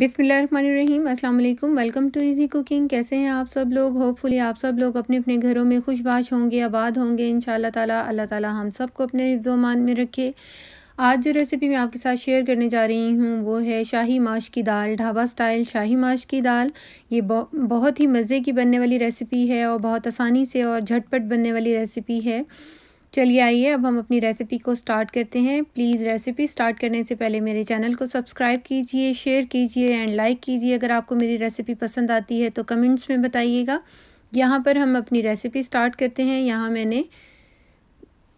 बिसमीम अल्लाम welcome to easy cooking कैसे हैं आप सब लोग होपफुली आप सब लोग अपने अपने घरों में खुशबाश होंगे आबाद होंगे इन ताला अल्लाह ताला हम सबको अपने हिफ्जोमान में रखे आज जो रेसिपी मैं आपके साथ शेयर करने जा रही हूँ वो है शाही माश की दाल ढाबा स्टाइल शाही माश की दाल ये बहुत ही मज़े की बनने वाली रेसिपी है और बहुत आसानी से और झटपट बनने वाली रेसिपी है चलिए आइए अब हम अपनी रेसिपी को स्टार्ट करते हैं प्लीज़ रेसिपी स्टार्ट करने से पहले मेरे चैनल को सब्सक्राइब कीजिए शेयर कीजिए एंड लाइक कीजिए अगर आपको मेरी रेसिपी पसंद आती है तो कमेंट्स में बताइएगा यहाँ पर हम अपनी रेसिपी स्टार्ट करते हैं यहाँ मैंने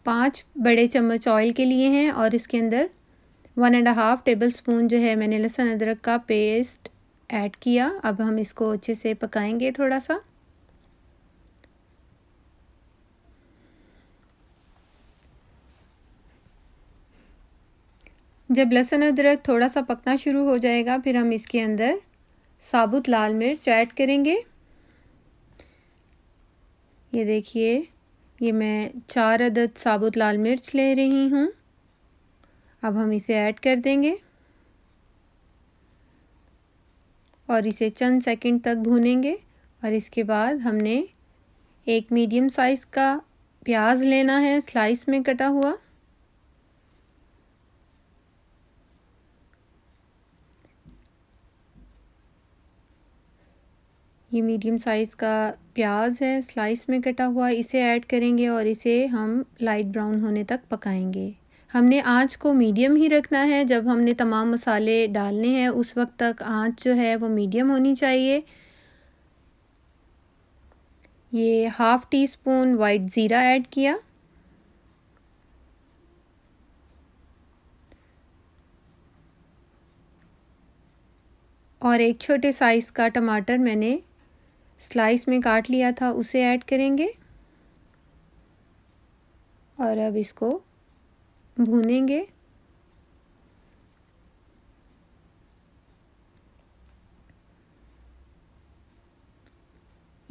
पाँच बड़े चम्मच ऑयल के लिए हैं और इसके अंदर one and half tablespoon जो है मैंने लहसुन अदरक का पेस्ट ऐड किया अब हम इसको अच्छे से पकाएंगे थोड़ा सा जब लहसुन अदरक थोड़ा सा पकना शुरू हो जाएगा फिर हम इसके अंदर साबुत लाल मिर्च ऐड करेंगे ये देखिए ये मैं चार अदद साबुत लाल मिर्च ले रही हूँ अब हम इसे ऐड कर देंगे और इसे चंद सेकंड तक भूनेंगे और इसके बाद हमने एक मीडियम साइज़ का प्याज लेना है स्लाइस में कटा हुआ ये मीडियम साइज़ का प्याज है स्लाइस में कटा हुआ इसे ऐड करेंगे और इसे हम लाइट ब्राउन होने तक पकाएंगे हमने आँच को मीडियम ही रखना है जब हमने तमाम मसाले डालने हैं उस वक्त तक आँच जो है वो मीडियम होनी चाहिए ये हाफ़ टी स्पून वाइट ज़ीरा ऐड किया और एक छोटे साइज़ का टमाटर मैंने स्लाइस में काट लिया था उसे ऐड करेंगे और अब इसको भूनेंगे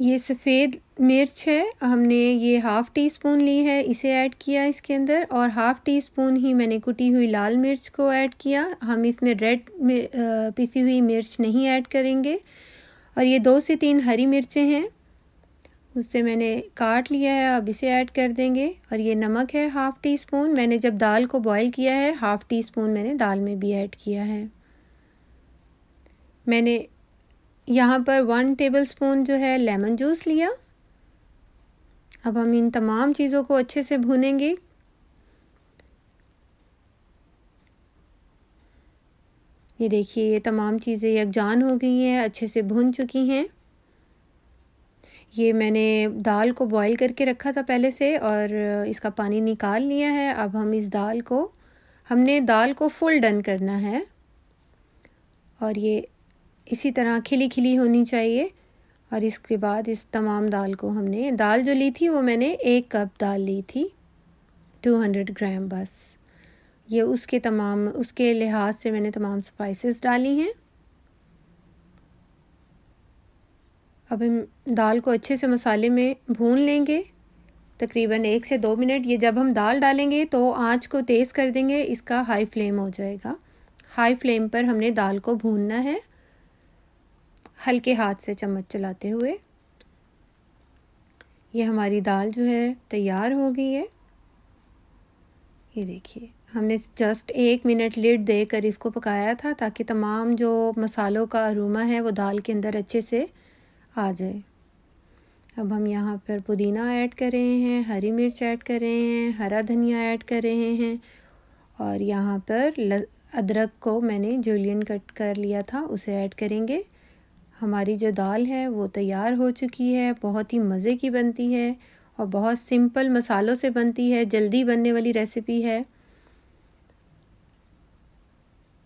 ये सफ़ेद मिर्च है हमने ये हाफ़ टी स्पून ली है इसे ऐड किया इसके अंदर और हाफ़ टी स्पून ही मैंने कुटी हुई लाल मिर्च को ऐड किया हम इसमें रेड पिसी हुई मिर्च नहीं ऐड करेंगे और ये दो से तीन हरी मिर्चें हैं उससे मैंने काट लिया है अब इसे ऐड कर देंगे और ये नमक है हाफ़ टी स्पून मैंने जब दाल को बॉईल किया है हाफ़ टी स्पून मैंने दाल में भी ऐड किया है मैंने यहाँ पर वन टेबल स्पून जो है लेमन जूस लिया अब हम इन तमाम चीज़ों को अच्छे से भूनेंगे ये देखिए ये तमाम चीज़ें यकजान हो गई हैं अच्छे से भुन चुकी हैं ये मैंने दाल को बॉईल करके रखा था पहले से और इसका पानी निकाल लिया है अब हम इस दाल को हमने दाल को फुल डन करना है और ये इसी तरह खिली खिली होनी चाहिए और इसके बाद इस तमाम दाल को हमने दाल जो ली थी वो मैंने एक कप दाल ली थी टू हंड्रेड ग्राम बस ये उसके तमाम उसके लिहाज से मैंने तमाम स्पाइसेस डाली हैं अब हम दाल को अच्छे से मसाले में भून लेंगे तकरीबन एक से दो मिनट ये जब हम दाल डालेंगे तो आंच को तेज़ कर देंगे इसका हाई फ्लेम हो जाएगा हाई फ्लेम पर हमने दाल को भूनना है हल्के हाथ से चम्मच चलाते हुए ये हमारी दाल जो है तैयार हो गई है ये देखिए हमने जस्ट एक मिनट लिड देकर इसको पकाया था ताकि तमाम जो मसालों का अरूमा है वो दाल के अंदर अच्छे से आ जाए अब हम यहाँ पर पुदीना ऐड कर रहे हैं हरी मिर्च ऐड कर रहे हैं हरा धनिया ऐड कर रहे हैं और यहाँ पर अदरक को मैंने जोलियन कट कर लिया था उसे ऐड करेंगे हमारी जो दाल है वो तैयार हो चुकी है बहुत ही मज़े की बनती है और बहुत सिंपल मसालों से बनती है जल्दी बनने वाली रेसिपी है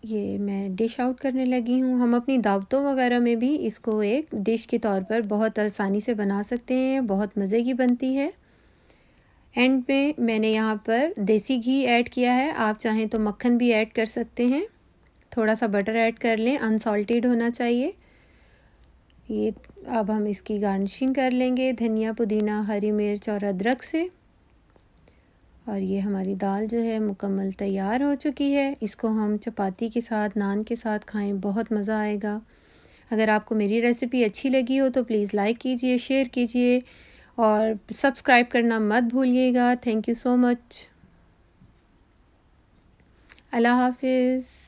ये मैं डिश आउट करने लगी हूँ हम अपनी दावतों वगैरह में भी इसको एक डिश के तौर पर बहुत आसानी से बना सकते हैं बहुत मज़े की बनती है एंड में मैंने यहाँ पर देसी घी ऐड किया है आप चाहें तो मक्खन भी ऐड कर सकते हैं थोड़ा सा बटर ऐड कर लें अनसॉल्टेड होना चाहिए ये अब हम इसकी गार्निशिंग कर लेंगे धनिया पुदीना हरी मिर्च और अदरक से और ये हमारी दाल जो है मुकम्मल तैयार हो चुकी है इसको हम चपाती के साथ नान के साथ खाएं बहुत मज़ा आएगा अगर आपको मेरी रेसिपी अच्छी लगी हो तो प्लीज़ लाइक कीजिए शेयर कीजिए और सब्सक्राइब करना मत भूलिएगा थैंक यू सो मच अल्लाह हाफिज़